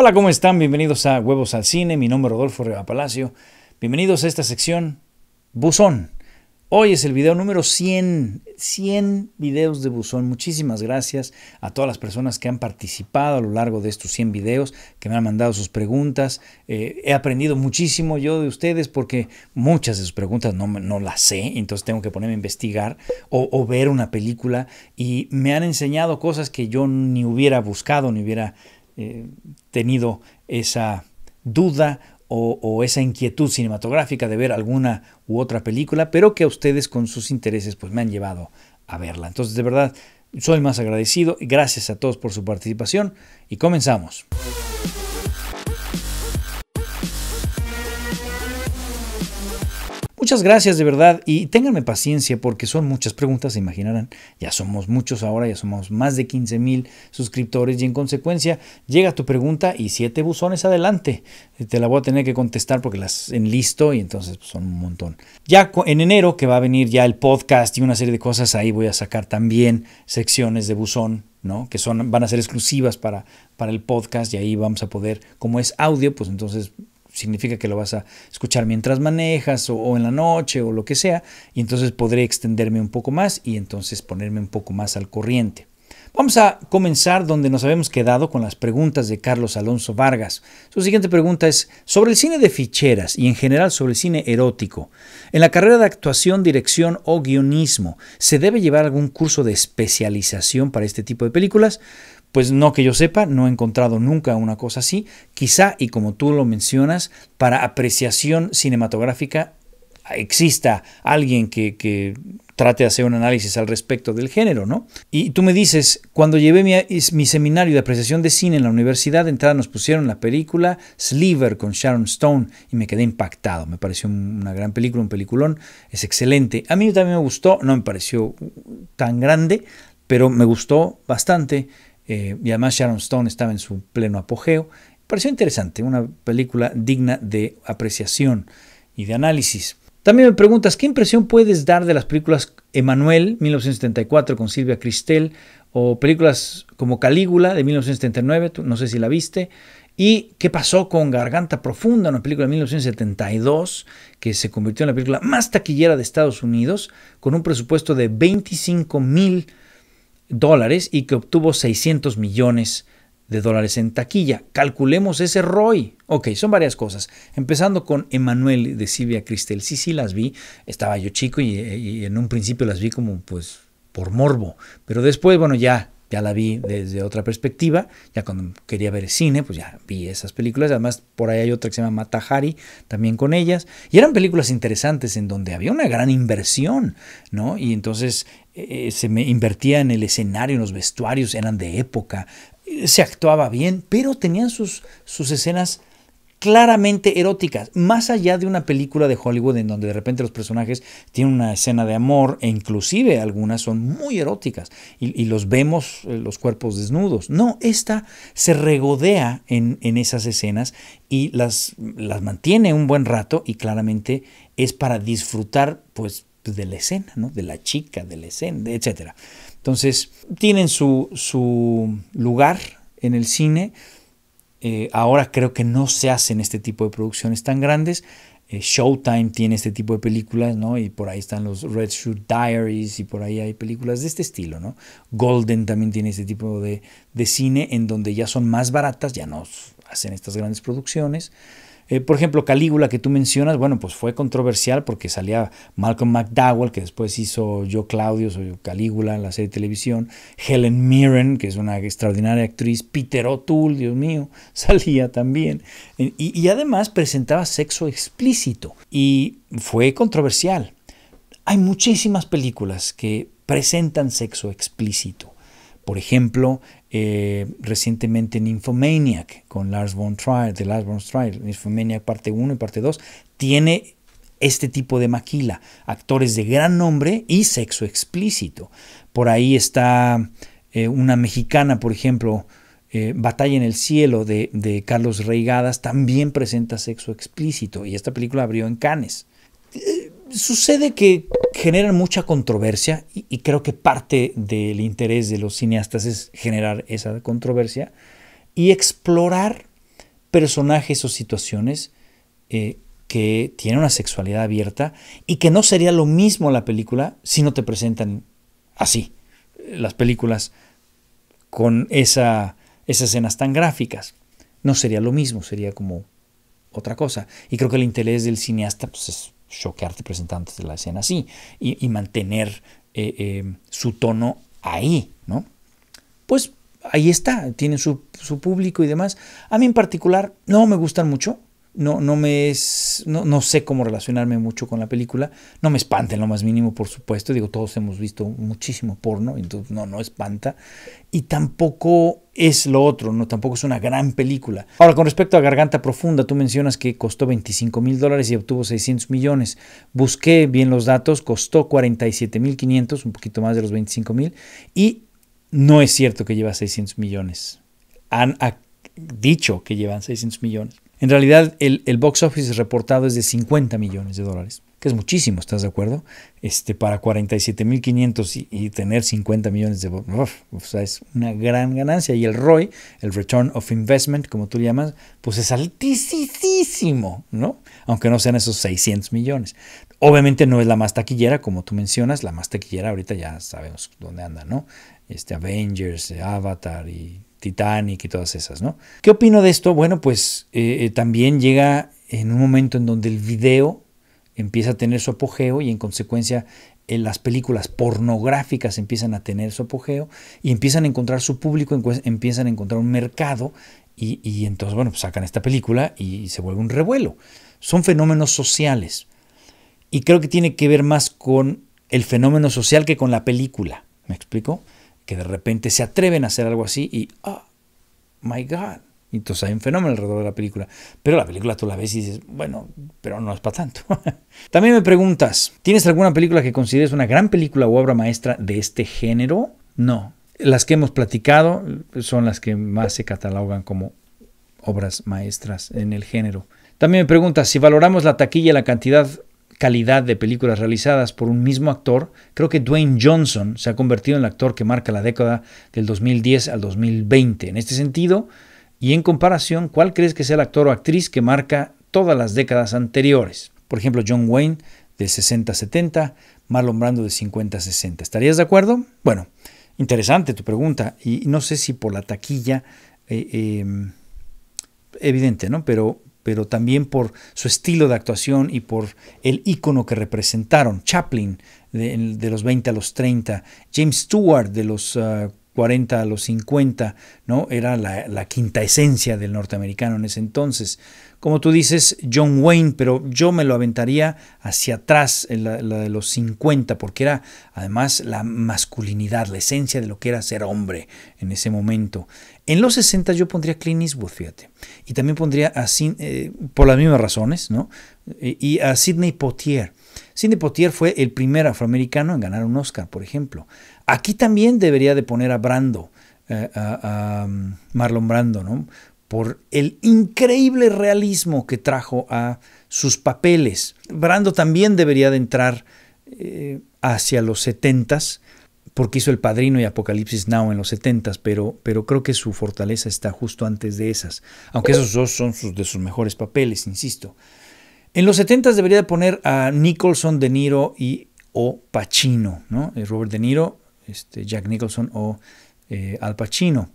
Hola, ¿cómo están? Bienvenidos a Huevos al Cine. Mi nombre es Rodolfo Riva Palacio. Bienvenidos a esta sección Buzón. Hoy es el video número 100. 100 videos de Buzón. Muchísimas gracias a todas las personas que han participado a lo largo de estos 100 videos, que me han mandado sus preguntas. Eh, he aprendido muchísimo yo de ustedes porque muchas de sus preguntas no, no las sé, entonces tengo que ponerme a investigar o, o ver una película y me han enseñado cosas que yo ni hubiera buscado, ni hubiera eh, tenido esa duda o, esa inquietud cinematográfica de ver alguna u otra película, pero que a ustedes con sus intereses pues me han llevado a verla. Entonces de verdad soy más agradecido. y Gracias a todos por su participación y comenzamos. Muchas gracias de verdad y ténganme paciencia porque son muchas preguntas, se imaginarán. Ya somos muchos ahora, ya somos más de 15 mil suscriptores y en consecuencia llega tu pregunta y siete buzones adelante. Eh, te la voy a tener que contestar porque las enlisto y entonces pues, son un montón. Ya en enero que va a venir ya el podcast y una serie de cosas, ahí voy a sacar también secciones de buzón ¿no? que son, van a ser exclusivas para, para el podcast y ahí vamos a poder, como es audio, pues entonces significa que lo vas a escuchar mientras manejas o, en la noche o lo que sea, y entonces podré extenderme un poco más y entonces ponerme un poco más al corriente. Vamos a comenzar donde nos habíamos quedado con las preguntas de Carlos Alonso Vargas. Su siguiente pregunta es sobre el cine de ficheras y en general sobre el cine erótico. En la carrera de actuación, dirección o guionismo, ¿se debe llevar algún curso de especialización para este tipo de películas? Pues no que yo sepa, no he encontrado nunca una cosa así. Quizá, y como tú lo mencionas, para apreciación cinematográfica exista alguien que, trate de hacer un análisis al respecto del género, ¿no? Y tú me dices, cuando llevé mi, mi, seminario de apreciación de cine en la universidad, de entrada nos pusieron la película Sliver con Sharon Stone y me quedé impactado. Me pareció una gran película, un peliculón, es excelente. A mí también me gustó, no me pareció tan grande, pero me gustó bastante. Eh, y además Sharon Stone estaba en su pleno apogeo. Pareció interesante, una película digna de apreciación y de análisis. También me preguntas, ¿qué impresión puedes dar de las películas Emanuel 1974 con Silvia Cristel o películas como Calígula de 1979, no sé si la viste, y qué pasó con Garganta Profunda, una película de 1972 que se convirtió en la película más taquillera de Estados Unidos con un presupuesto de 25 mil dólares y que obtuvo 600 millones de dólares en taquilla. Calculemos ese ROI. Ok, son varias cosas. Empezando con Emanuel de Silvia Cristel. Sí, sí, las vi. Estaba yo chico y, en un principio las vi como pues por morbo. Pero después, bueno, ya ya la vi desde otra perspectiva, ya cuando quería ver cine, pues ya vi esas películas, además por ahí hay otra que se llama Matahari, también con ellas, y eran películas interesantes en donde había una gran inversión, ¿no? Y entonces eh, eh, se me invertía en el escenario, en los vestuarios, eran de época, eh, se actuaba bien, pero tenían sus, sus escenas claramente eróticas, más allá de una película de Hollywood en donde de repente los personajes tienen una escena de amor e inclusive algunas son muy eróticas y, los vemos los cuerpos desnudos. No, esta se regodea en, esas escenas y las, las mantiene un buen rato y claramente es para disfrutar pues pues, de la escena, de la chica, de la escena, etc. Entonces, tienen su, lugar en el cine. Eh, ahora creo que no se hacen este tipo de producciones tan grandes. Eh, Showtime tiene este tipo de películas, ¿no? Y por ahí están los Red Shoe Diaries y por ahí hay películas de este estilo, ¿no? Golden también tiene este tipo de, de cine en donde ya son más baratas, ya no hacen estas grandes producciones. Eh, por ejemplo, Calígula, que tú mencionas, bueno, pues fue controversial porque salía Malcolm McDowell, que después hizo Yo Claudio, soy Calígula en la serie de televisión, Helen Mirren, que es una extraordinaria actriz, Peter O'Toole, Dios mío, salía también. Eh, y además presentaba sexo explícito y fue controversial. Hay muchísimas películas que presentan sexo explícito. Por ejemplo, eh, recientemente en Infomaniac con Lars von Trier, de Lars von Trier, Infomaniac parte 1 y parte 2, tiene este tipo de maquila, actores de gran nombre y sexo explícito. Por ahí está eh, una mexicana, por ejemplo, eh, Batalla en el Cielo de, de, Carlos Reigadas, también presenta sexo explícito y esta película abrió en Cannes sucede que generan mucha controversia y, creo que parte del interés de los cineastas es generar esa controversia y explorar personajes o situaciones eh, que tienen una sexualidad abierta y que no sería lo mismo la película si no te presentan así eh, las películas con esa, esas escenas tan gráficas. No sería lo mismo, sería como otra cosa. Y creo que el interés del cineasta pues, es choquear representantes de la escena así y, mantener eh, eh, su tono ahí, ¿no? Pues ahí está, tiene su, su, público y demás. A mí en particular no me gustan mucho, no, no me es, no, sé cómo relacionarme mucho con la película. No me espanta en lo más mínimo, por supuesto. Digo, todos hemos visto muchísimo porno, entonces no, no espanta. Y tampoco es lo otro, no, tampoco es una gran película. Ahora, con respecto a Garganta Profunda, tú mencionas que costó 25 mil dólares y obtuvo 600 millones. Busqué bien los datos, costó 47 mil 500, un poquito más de los 25 mil. Y no es cierto que lleva 600 millones. Han dicho que llevan 600 millones. En realidad, el, box office reportado es de 50 millones de dólares, que es muchísimo, ¿estás de acuerdo? Este, para 47.500 y, tener 50 millones de o sea, es una gran ganancia. Y el ROI, el Return of Investment, como tú le llamas, pues es altísimo, ¿no? Aunque no sean esos 600 millones. Obviamente no es la más taquillera, como tú mencionas, la más taquillera ahorita ya sabemos dónde anda, ¿no? Este Avengers, eh, Avatar y Titanic y todas esas, ¿no? ¿Qué opino de esto? Bueno, pues eh, eh, también llega en un momento en donde el video empieza a tener su apogeo y en consecuencia eh, las películas pornográficas empiezan a tener su apogeo y empiezan a encontrar su público, empiezan a encontrar un mercado y, entonces, bueno, pues sacan esta película y se vuelve un revuelo. Son fenómenos sociales y creo que tiene que ver más con el fenómeno social que con la película. ¿Me explico? que de repente se atreven a hacer algo así y, oh, my God. Y entonces hay un fenómeno alrededor de la película. Pero la película tú la ves y dices, bueno, pero no es para tanto. También me preguntas, ¿tienes alguna película que consideres una gran película o obra maestra de este género? No. Las que hemos platicado son las que más se catalogan como obras maestras en el género. También me preguntas, si valoramos la taquilla y la cantidad calidad de películas realizadas por un mismo actor, creo que Dwayne Johnson se ha convertido en el actor que marca la década del 2010 al 2020. En este sentido, y en comparación, ¿cuál crees que sea el actor o actriz que marca todas las décadas anteriores? Por ejemplo, John Wayne de 60-70, Marlon Brando de 50-60. ¿Estarías de acuerdo? Bueno, interesante tu pregunta y no sé si por la taquilla, eh, em, evidente, ¿no? Pero pero también por su estilo de actuación y por el ícono que representaron. Chaplin, de, los 20 a los 30, James Stewart, de los 40 ah, a los 50, ¿no? Era la, quinta esencia del norteamericano en ese entonces como tú dices, John Wayne, pero yo me lo aventaría hacia atrás, la, la, de los 50, porque era además la masculinidad, la esencia de lo que era ser hombre en ese momento. En los 60 yo pondría Clint Eastwood, fíjate, y también pondría a Sin, eh, por las mismas razones, ¿no? Eh, y a Sidney Potier. Sidney Potier fue el primer afroamericano en ganar un Oscar, por ejemplo. Aquí también debería de poner a Brando, eh, a, a um, Marlon Brando, ¿no? por el increíble realismo que trajo a sus papeles. Brando también debería de entrar eh, hacia los setentas, porque hizo El Padrino y Apocalipsis Now en los 70, pero, pero creo que su fortaleza está justo antes de esas, aunque esos dos son sus, de sus mejores papeles, insisto. En los 70 debería de poner a Nicholson, De Niro y O Pacino, ¿no? Eh, Robert De Niro, este, Jack Nicholson o eh, Al Pacino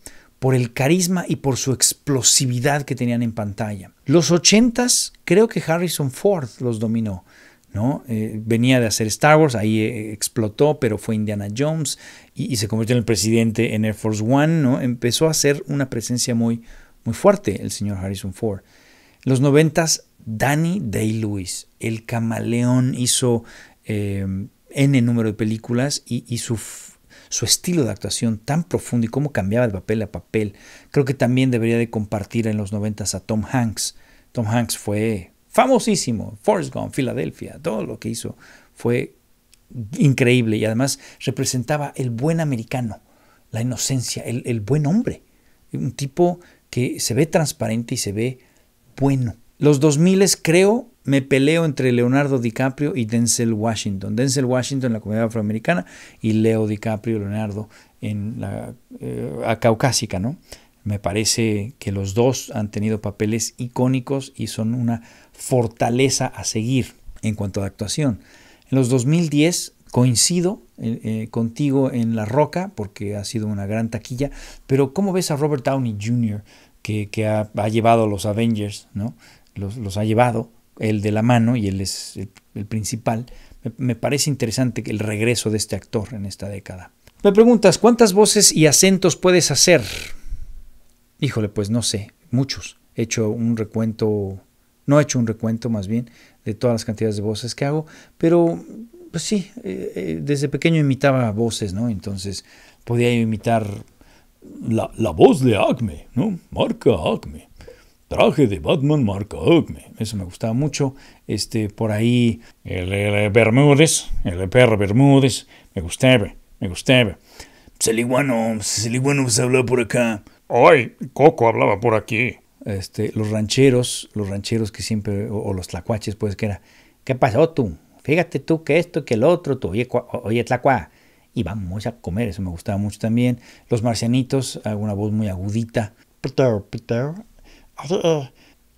por el carisma y por su explosividad que tenían en pantalla. Los 80 creo que Harrison Ford los dominó. ¿no? Eh, venía de hacer Star Wars, ahí eh, explotó, pero fue Indiana Jones y, se convirtió en el presidente en Air Force One, ¿no? Empezó a hacer una presencia muy, muy fuerte el señor Harrison Ford. Los noventas, Danny Day-Lewis, el camaleón, hizo eh, N número de películas y, y su su estilo de actuación tan profundo y cómo cambiaba de papel a papel. Creo que también debería de compartir en los noventas a Tom Hanks. Tom Hanks fue famosísimo, Forrest Gump, Filadelfia, todo lo que hizo fue increíble y además representaba el buen americano, la inocencia, el, el buen hombre, un tipo que se ve transparente y se ve bueno. Los 2000 creo me peleo entre Leonardo DiCaprio y Denzel Washington. Denzel Washington en la comunidad afroamericana y Leo DiCaprio, Leonardo, en la eh, caucásica, ¿no? Me parece que los dos han tenido papeles icónicos y son una fortaleza a seguir en cuanto a actuación. En los 2010 coincido eh, eh, contigo en La Roca porque ha sido una gran taquilla, pero ¿cómo ves a Robert Downey Jr. que, ha, llevado a los Avengers, ¿no? los ha llevado el de la mano, y él es el, principal, me, parece interesante el regreso de este actor en esta década. Me preguntas, ¿cuántas voces y acentos puedes hacer? Híjole, pues no sé, muchos. He hecho un recuento, no he hecho un recuento más bien, de todas las cantidades de voces que hago, pero pues sí, eh, eh, desde pequeño imitaba voces, ¿no? Entonces podía imitar la, la voz de Acme, ¿no? Marca Acme traje de Batman marca Acme. Eso me gustaba mucho. Este, por ahí, el, el Bermúdez, el perro Bermúdez, me gustaba, me gustaba. El iguano. se hablaba por acá. Ay, Coco hablaba por aquí. Este, los rancheros, los rancheros que siempre, o, los tlacuaches, pues que era, ¿qué pasó tú? Fíjate tú que esto, que el otro, tú, oye, oye tlacuá, y vamos a comer, eso me gustaba mucho también. Los marcianitos, una voz muy agudita. Peter, Peter, eh.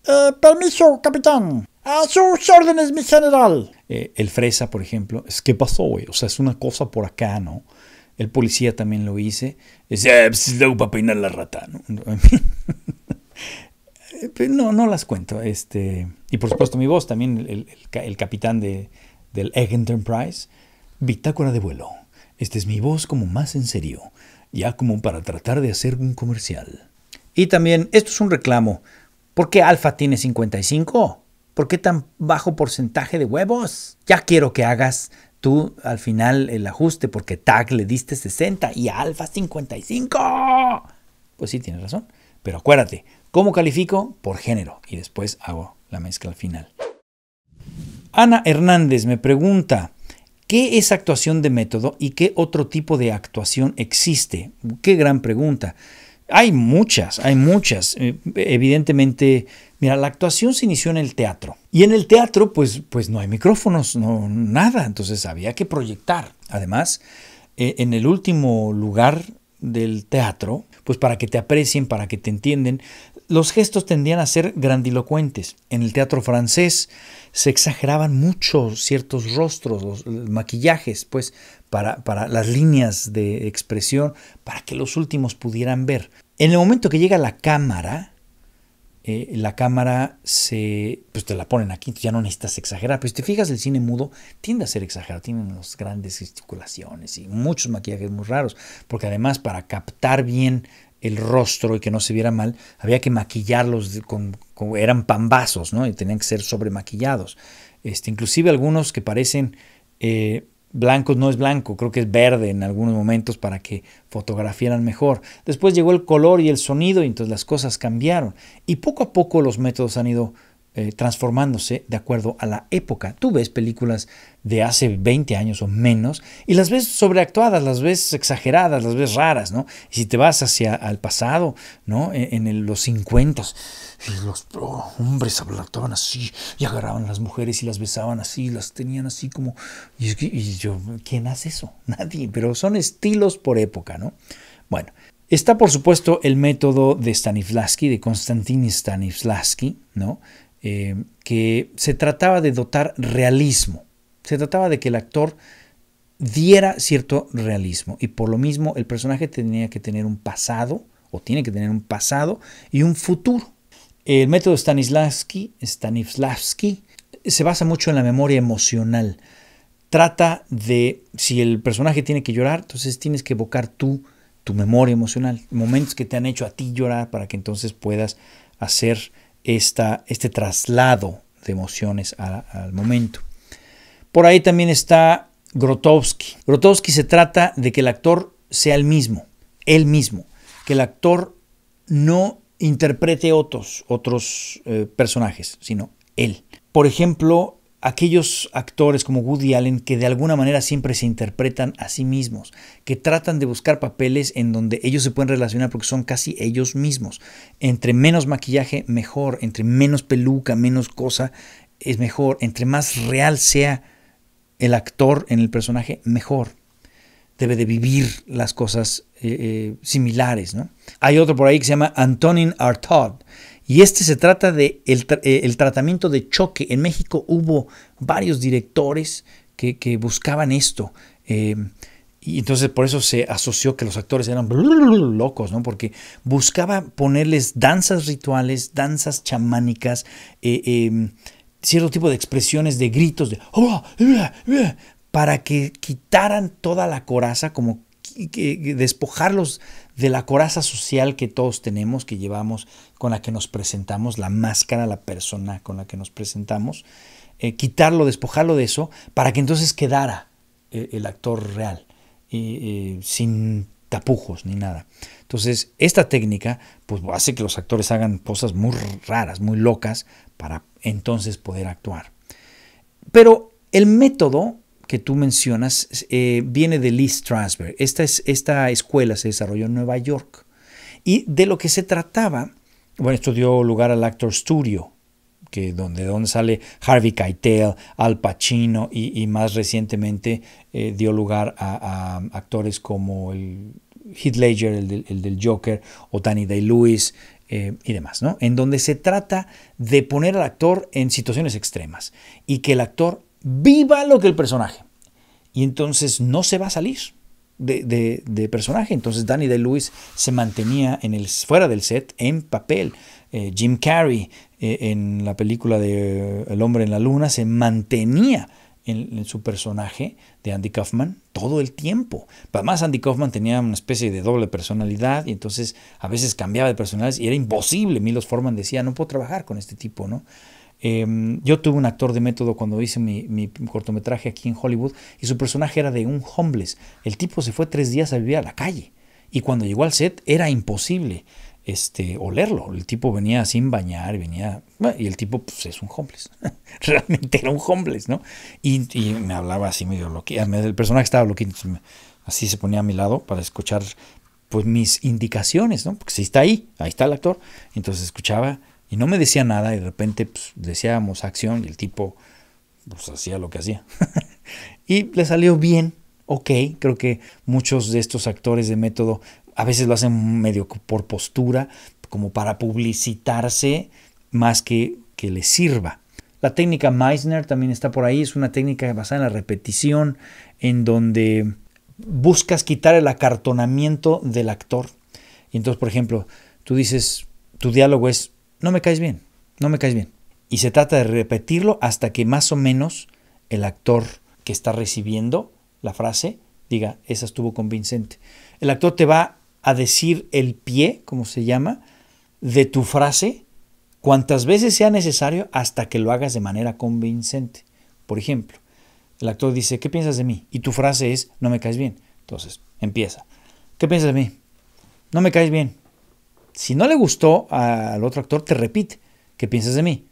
Eh, permiso, capitán. A sus órdenes, mi general. Eh, el fresa, por ejemplo, es que pasó, hoy. O sea, es una cosa por acá, ¿no? El policía también lo hice. Es, pues, luego para peinar la rata, ¿no? Pues, no, no las cuento. Este, y por supuesto mi voz, también el, capitán de, del Egg Enterprise. Bitácora de vuelo. Esta es mi voz como más en serio, ya como para tratar de hacer un comercial. Y también, esto es un reclamo. ¿Por qué Alfa tiene 55? ¿Por qué tan bajo porcentaje de huevos? Ya quiero que hagas tú al final el ajuste porque Tag le diste 60 y Alfa 55. Pues sí, tienes razón. Pero acuérdate, ¿cómo califico? Por género. Y después hago la mezcla al final. Ana Hernández me pregunta, ¿qué es actuación de método y qué otro tipo de actuación existe? Qué gran pregunta. Hay muchas, hay muchas. Eh, evidentemente, mira, la actuación se inició en el teatro. Y en el teatro, pues, pues no hay micrófonos, no nada. Entonces había que proyectar. Además, eh, en el último lugar del teatro, pues para que te aprecien, para que te entiendan los gestos tendían a ser grandilocuentes. En el teatro francés se exageraban mucho ciertos rostros, los, maquillajes, pues, para, para las líneas de expresión, para que los últimos pudieran ver. En el momento que llega la cámara, eh, la cámara se. Pues te la ponen aquí, ya no necesitas exagerar. Pero si te fijas, el cine mudo tiende a ser exagerado. Tienen las grandes gesticulaciones y muchos maquillajes muy raros. Porque además, para captar bien el rostro y que no se viera mal, había que maquillarlos, con, eran pambazos, ¿no? Y tenían que ser sobremaquillados. Este, inclusive algunos que parecen eh, blancos, no es blanco, creo que es verde en algunos momentos para que fotografiaran mejor. Después llegó el color y el sonido y entonces las cosas cambiaron. Y poco a poco los métodos han ido eh, transformándose de acuerdo a la época. Tú ves películas de hace 20 años o menos y las ves sobreactuadas, las ves exageradas, las ves raras, ¿no? Y si te vas hacia el pasado, ¿no? E, en, los 50, los hombres hablaban así y agarraban a las mujeres y las besaban así, las tenían así como... Y, yo, ¿quién hace eso? Nadie, pero son estilos por época, ¿no? Bueno. Está por supuesto el método de Stanislavski, de Konstantin Stanislavski, ¿no? Em, que se trataba de dotar realismo, se trataba de que el actor diera cierto realismo y por lo mismo el personaje tenía que tener un pasado o tiene que tener un pasado y un futuro. El método Stanislavski, Stanislavski se basa mucho en la memoria emocional. Trata de, si el personaje tiene que llorar, entonces tienes que evocar tú tu memoria emocional, momentos que te han hecho a ti llorar para que entonces puedas hacer este traslado de emociones al momento. Por ahí también está Grotowski. Grotowski se trata de que el actor sea el mismo, él mismo, que el actor no interprete otros, otros eh, personajes, sino él. Por ejemplo, aquellos actores como Woody Allen que de alguna manera siempre se interpretan a sí mismos, que tratan de buscar papeles en donde ellos se pueden relacionar porque son casi ellos mismos. Entre menos maquillaje, mejor, entre menos peluca, menos cosa, es mejor, entre más real sea el actor en el personaje, mejor. Debe de vivir las cosas eh, eh, similares. ¿no? Hay otro por ahí que se llama Antonin Artaud y este se trata de eh, el, tratamiento de choque. En México hubo varios directores que, buscaban esto. Em, y entonces por eso se asoció que los actores eran locos, ¿no? Porque buscaba ponerles danzas rituales, danzas chamánicas, eh, em, cierto tipo de expresiones de gritos, de oh, eh, para que quitaran toda la coraza, como despojarlos de la coraza social que todos tenemos, que llevamos, con la que nos presentamos, la máscara, la persona con la que nos presentamos, eh, quitarlo, despojarlo de eso, para que entonces quedara eh, el actor real, sin tapujos ni nada. Entonces, esta técnica pues, hace que los actores hagan cosas muy raras, muy locas, para entonces poder actuar. Pero el método que tú mencionas eh, viene de Lee Strasberg. Esta, es, esta escuela se desarrolló en Nueva York. Y de lo que se trataba, bueno, esto dio lugar al Actor Studio, que donde, donde sale Harvey Keitel, Al Pacino y, más recientemente eh, dio lugar a, actores como el Heath Ledger, el del, Joker, o Danny Day-Lewis, eh, y demás, ¿no? En donde se trata de poner al actor en situaciones extremas y que el actor viva lo que el personaje. Y entonces no se va a salir de, personaje. Entonces Danny Day-Lewis se mantenía en el, fuera del set en papel. Eh, Jim Carrey eh, en la película de eh, El hombre en la luna se mantenía en, su personaje de Andy Kaufman todo el tiempo. Además, Andy Kaufman tenía una especie de doble personalidad y entonces a veces cambiaba de personalidad y era imposible. Milos Forman decía, no puedo trabajar con este tipo, ¿no? Em, yo tuve un actor de método cuando hice mi, cortometraje aquí en Hollywood y su personaje era de un homeless. El tipo se fue tres días a vivir a la calle y cuando llegó al set era imposible este, olerlo. El tipo venía sin bañar, venía. y el tipo, pues es un homeless. Realmente era un homeless, ¿no? Y, me hablaba así medio bloqueado. El personaje estaba bloqueado, así se ponía a mi lado para escuchar pues mis indicaciones, ¿no? Porque si está ahí, ahí está el actor. Entonces escuchaba y no me decía nada y de repente pues, decíamos acción y el tipo pues, hacía lo que hacía. y le salió bien, ok, creo que muchos de estos actores de método a veces lo hacen medio por postura, como para publicitarse más que que le sirva. La técnica Meissner también está por ahí, es una técnica basada en la repetición, en donde buscas quitar el acartonamiento del actor. Y entonces, por ejemplo, tú dices, tu diálogo es, no me caes bien, no me caes bien. Y se trata de repetirlo hasta que más o menos el actor que está recibiendo la frase diga, esa estuvo convincente. El actor te va a decir el pie, como se llama, de tu frase cuantas veces sea necesario hasta que lo hagas de manera convincente. Por ejemplo, el actor dice, ¿qué piensas de mí? Y tu frase es, no me caes bien. Entonces, empieza. ¿Qué piensas de mí? No me caes bien. Si no le gustó al otro actor, te repite, ¿qué piensas de mí?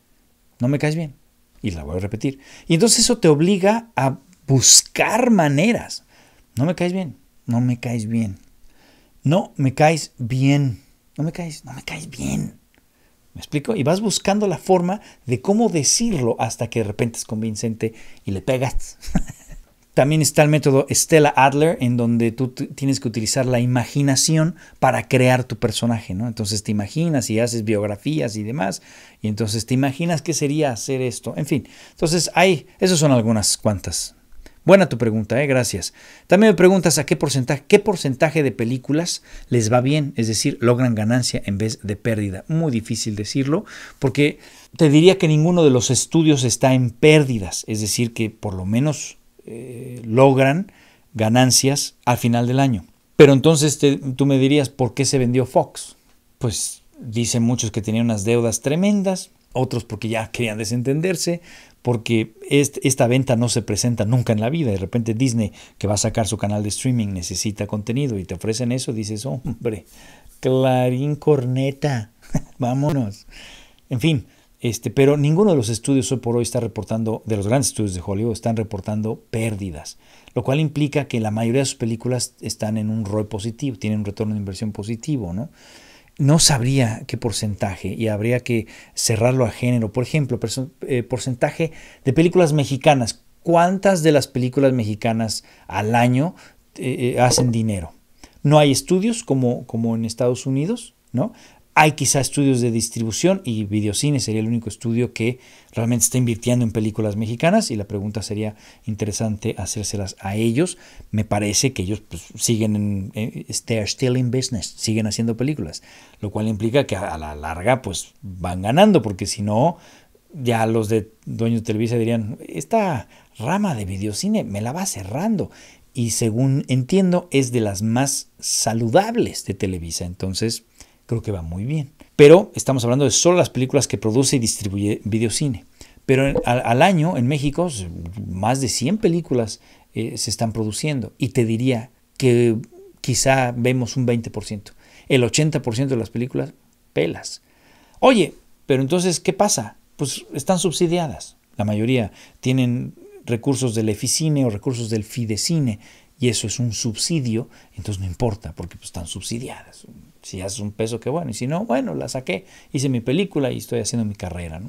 No me caes bien. Y la voy a repetir. Y entonces eso te obliga a buscar maneras. No me caes bien, no me caes bien. No me caes bien, no me caes, no me caes bien. ¿Me explico? Y vas buscando la forma de cómo decirlo hasta que de repente es convincente y le pegas. También está el método Stella Adler, en donde tú tienes que utilizar la imaginación para crear tu personaje, ¿no? Entonces te imaginas y haces biografías y demás, y entonces te imaginas qué sería hacer esto. En fin, entonces hay, esas son algunas cuantas. Buena tu pregunta, ¿eh? gracias. También me preguntas a qué porcentaje, qué porcentaje de películas les va bien, es decir, logran ganancia en vez de pérdida. Muy difícil decirlo, porque te diría que ninguno de los estudios está en pérdidas, es decir, que por lo menos eh, logran ganancias al final del año. Pero entonces tú me dirías, ¿por qué se vendió Fox? Pues dicen muchos que tenía unas deudas tremendas, otros porque ya querían desentenderse, porque esta venta no se presenta nunca en la vida. De repente Disney, que va a sacar su canal de streaming, necesita contenido y te ofrecen eso, dices, hombre, Clarín Corneta, vámonos. En fin, este, pero ninguno de los estudios hoy por hoy está reportando, de los grandes estudios de Hollywood, están reportando pérdidas, lo cual implica que la mayoría de sus películas están en un ROI positivo, tienen un retorno de inversión positivo, ¿no? No sabría qué porcentaje y habría que cerrarlo a género. Por ejemplo, eh, porcentaje de películas mexicanas. ¿Cuántas de las películas mexicanas al año eh, eh, hacen dinero? No hay estudios como, como en Estados Unidos, ¿no? Hay quizá estudios de distribución y Videocine sería el único estudio que realmente está invirtiendo en películas mexicanas y la pregunta sería interesante hacérselas a ellos. Me parece que ellos pues, siguen en, eh, este, still in business, siguen haciendo películas, lo cual implica que a la larga pues van ganando porque si no ya los de dueños de Televisa dirían, esta rama de videocine me la va cerrando y según entiendo es de las más saludables de Televisa, entonces creo que va muy bien. Pero estamos hablando de solo las películas que produce y distribuye Videocine. Pero al, año en México más de 100 películas eh, se están produciendo y te diría que quizá vemos un 20%. El 80% de las películas pelas. Oye, pero entonces, ¿qué pasa? Pues están subsidiadas. La mayoría tienen recursos del EFICINE o recursos del FIDECINE, y eso es un subsidio, entonces no importa, porque pues, están subsidiadas. Si haces un peso, qué bueno, y si no, bueno, la saqué, hice mi película y estoy haciendo mi carrera.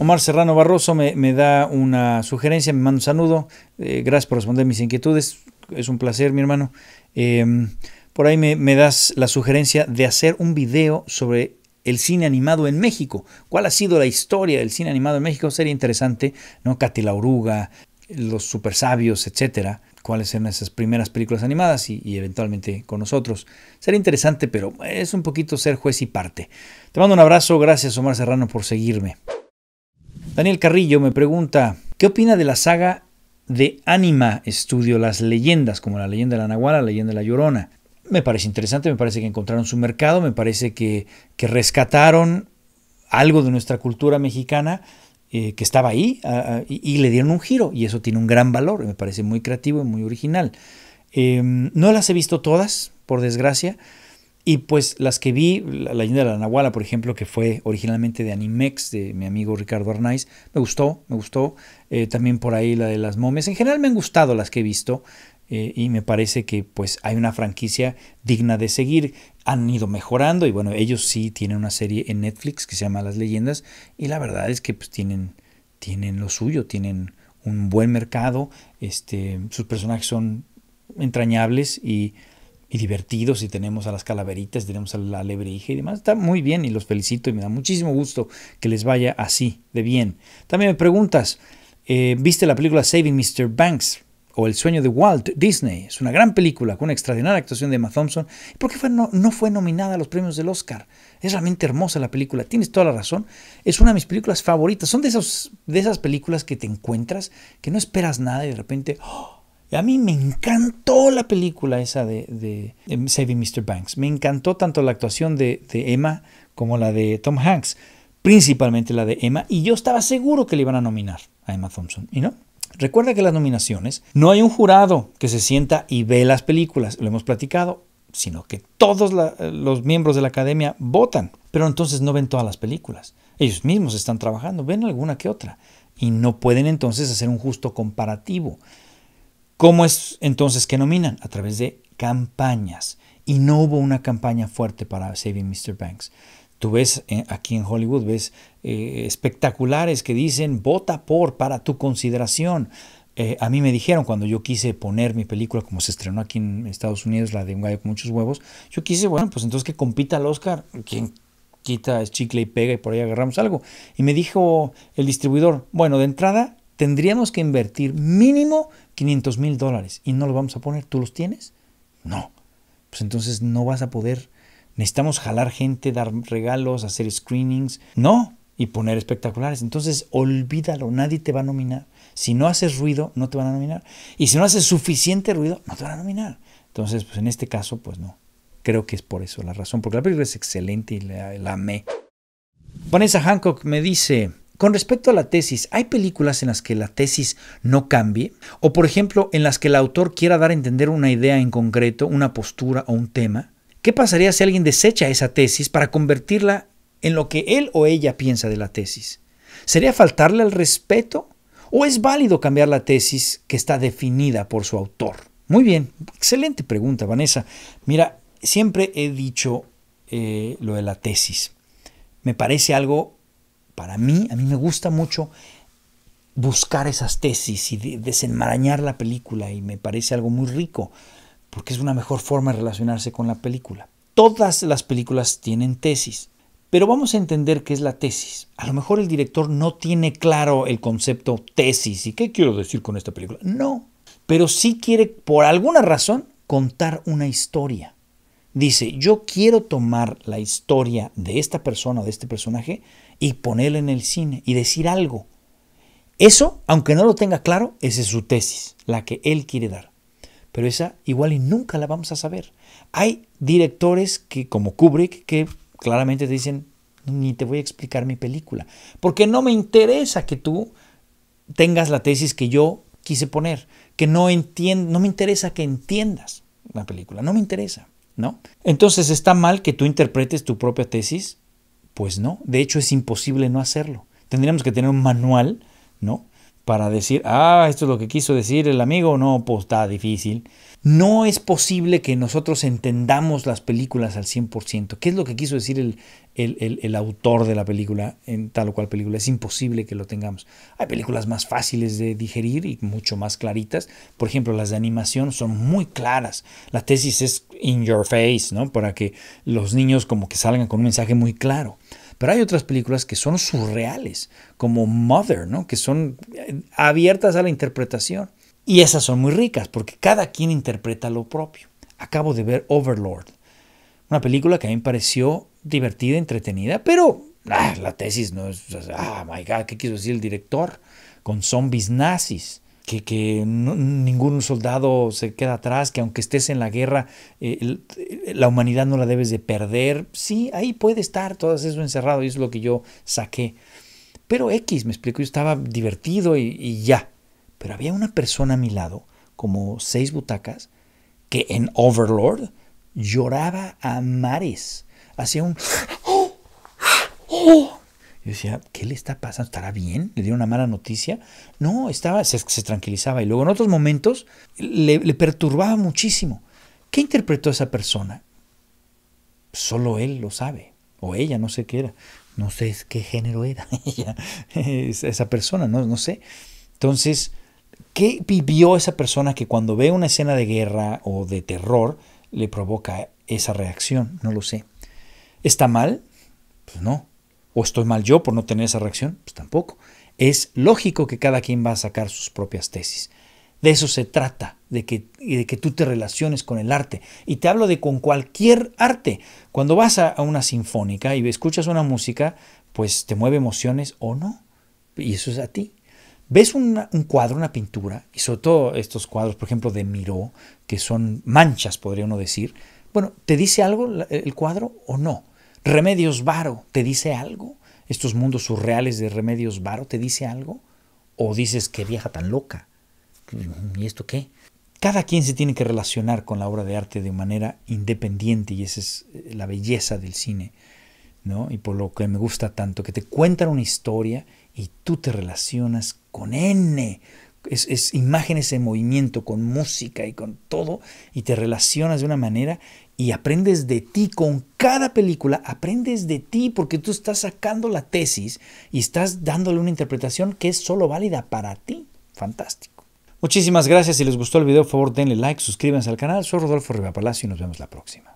Omar Serrano Barroso me, da una sugerencia, me manda un saludo, eh, gracias por responder mis inquietudes, es un placer, mi hermano. Em, por ahí me, das la sugerencia de hacer un video sobre el cine animado en México. ¿Cuál ha sido la historia del cine animado en México? Sería interesante, ¿no? Cati la Oruga, Los Super Sabios, etcétera cuáles eran esas primeras películas animadas y, eventualmente con nosotros. Será interesante, pero es un poquito ser juez y parte. Te mando un abrazo, gracias Omar Serrano por seguirme. Daniel Carrillo me pregunta, ¿qué opina de la saga de Anima Studio, las leyendas, como la leyenda de la Nahuala, la leyenda de la Llorona? Me parece interesante, me parece que encontraron su mercado, me parece que, que rescataron algo de nuestra cultura mexicana eh, que estaba ahí y, le dieron un giro y eso tiene un gran valor, me parece muy creativo y muy original. Em, no las he visto todas, por desgracia, y pues las que vi, La leyenda de la Nahuala, por ejemplo, que fue originalmente de Animex, de mi amigo Ricardo Arnaiz, me gustó, me gustó. Eh, también por ahí la de las momias, En general me han gustado las que he visto. Eh, y me parece que pues hay una franquicia digna de seguir. Han ido mejorando y bueno, ellos sí tienen una serie en Netflix que se llama Las Leyendas y la verdad es que pues tienen, tienen lo suyo, tienen un buen mercado, este, sus personajes son entrañables y, divertidos y tenemos a las calaveritas, tenemos a la hija y demás. Está muy bien y los felicito y me da muchísimo gusto que les vaya así de bien. También me preguntas, eh, ¿viste la película Saving Mr. Banks? El sueño de Walt Disney. Es una gran película con una extraordinaria actuación de Emma Thompson. ¿Por qué no, fue nominada a los premios del Oscar? Es realmente hermosa la película, tienes toda la razón. Es una de mis películas favoritas. Son de, de esas películas que te encuentras, que no esperas nada y de repente... ¡oh! a mí me encantó la película esa de, Saving Mr. Banks. Me encantó tanto la actuación de, de, Emma como la de Tom Hanks, principalmente la de Emma, y yo estaba seguro que le iban a nominar a Emma Thompson, y no. Recuerda que las nominaciones no hay un jurado que se sienta y ve las películas, lo hemos platicado, sino que todos eh, los miembros de la academia votan, pero entonces no ven todas las películas. Ellos mismos están trabajando, ven alguna que otra y no pueden entonces hacer un justo comparativo. ¿Cómo es entonces que nominan? A través de campañas. Y no hubo una campaña fuerte para Saving Mr. Banks. Tú ves eh, aquí en Hollywood, ves eh, espectaculares que dicen vota por para tu consideración. Eh, a mí me dijeron cuando yo quise poner mi película, como se estrenó aquí en Estados Unidos, la de Un gallo con muchos huevos, yo quise, bueno, pues entonces que compita al Oscar, quien quita es chicle y pega y por ahí agarramos algo. Y me dijo el distribuidor, bueno, de entrada tendríamos que invertir mínimo 500 mil dólares y no lo vamos a poner, ¿tú los tienes? No, pues entonces no vas a poder necesitamos jalar gente, dar regalos, hacer screenings. No, y poner espectaculares. Entonces, olvídalo, nadie te va a nominar. Si no haces ruido, no te van a nominar. Y si no haces suficiente ruido, no te van a nominar. Entonces, pues en este caso, pues no. Creo que es por eso la razón, porque la película es excelente y la, la amé. Vanessa Hancock me dice, con respecto a la tesis, ¿hay películas en las que la tesis no cambie? O por ejemplo, en las que el autor quiera dar a entender una idea en concreto, una postura o un tema. ¿Qué pasaría si alguien desecha esa tesis para convertirla en lo que él o ella piensa de la tesis? ¿Sería faltarle al respeto? ¿O es válido cambiar la tesis que está definida por su autor? Muy bien, excelente pregunta, Vanessa. Mira, siempre he dicho eh, lo de la tesis. Me parece algo, para mí, a mí me gusta mucho buscar esas tesis y desenmarañar la película y me parece algo muy rico porque es una mejor forma de relacionarse con la película. Todas las películas tienen tesis, pero vamos a entender qué es la tesis. A lo mejor el director no tiene claro el concepto tesis y qué quiero decir con esta película. No, pero sí quiere, por alguna razón, contar una historia. Dice, yo quiero tomar la historia de esta persona, de este personaje, y ponerla en el cine y decir algo. Eso, aunque no lo tenga claro, esa es su tesis, la que él quiere dar pero esa igual y nunca la vamos a saber. Hay directores que, como Kubrick, que claramente te dicen, ni te voy a explicar mi película, porque no me interesa que tú tengas la tesis que yo quise poner, que no, no me interesa que entiendas la película, no me interesa, ¿no? Entonces, ¿está mal que tú interpretes tu propia tesis? Pues no, de hecho es imposible no hacerlo. Tendríamos que tener un manual, ¿no? para decir, ah, esto es lo que quiso decir el amigo, no, pues está difícil. No es posible que nosotros entendamos las películas al 100%. ¿Qué es lo que quiso decir el, autor de la película en tal o cual película? Es imposible que lo tengamos. Hay películas más fáciles de digerir y mucho más claritas. Por ejemplo, las de animación son muy claras. La tesis es in your face, ¿no? Para que los niños como que salgan con un mensaje muy claro. Pero hay otras películas que son surreales, como Mother, que son eh, abiertas a la interpretación. Y esas son muy ricas porque cada quien interpreta lo propio. Acabo de ver Overlord, una película que a mí me pareció divertida, entretenida, pero ah, la tesis no es, ah, my God, ¿qué quiso decir el director? Con zombies nazis que, ningún soldado se queda atrás, que aunque estés en la guerra, eh, eh, la humanidad no la debes de perder. Sí, ahí puede estar todo eso encerrado y es lo que yo saqué. Pero X, me explico, yo estaba divertido y, ya. Pero había una persona a mi lado, como seis butacas, que en Overlord lloraba a mares. Hacía un... ¡Oh! ¡Oh! Yo decía, ¿qué le está pasando? ¿Estará bien? ¿Le dio una mala noticia? No, estaba, se, tranquilizaba. Y luego en otros momentos le, perturbaba muchísimo. ¿Qué interpretó esa persona? Solo él lo sabe, o ella, no sé qué era. No sé qué género era ella, esa persona, no, no sé. Entonces, ¿qué vivió esa persona que cuando ve una escena de guerra o de terror le provoca esa reacción? No lo sé. ¿Está mal? Pues no. ¿O estoy mal yo por no tener esa reacción? Pues tampoco. Es lógico que cada quien va a sacar sus propias tesis. De eso se trata, de que, de que tú te relaciones con el arte. Y te hablo de con cualquier arte. Cuando vas a, una sinfónica y escuchas una música, pues te mueve emociones o no. Y eso es a ti. Ves un cuadro, una pintura, y sobre todo estos cuadros, por ejemplo, de Miró, que son manchas, podría uno decir. Bueno, ¿te dice algo el cuadro o no? Remedios Varo, ¿te dice algo? ¿Estos mundos surreales de Remedios Varo te dice algo? ¿O dices que vieja tan loca? Mm, ¿Y esto qué? Cada quien se tiene que relacionar con la obra de arte de manera independiente y esa es eh, la belleza del cine, ¿no? Y por lo que me gusta tanto, que te cuentan una historia y tú te relacionas con N, es, es, imágenes en movimiento, con música y con todo, y te relacionas de una manera y aprendes de ti con cada película, aprendes de ti porque tú estás sacando la tesis y estás dándole una interpretación que es solo válida para ti. Fantástico. Muchísimas gracias. Si les gustó el video, por favor denle like, suscríbanse al canal. Soy Rodolfo Riva Palacio y nos vemos la próxima.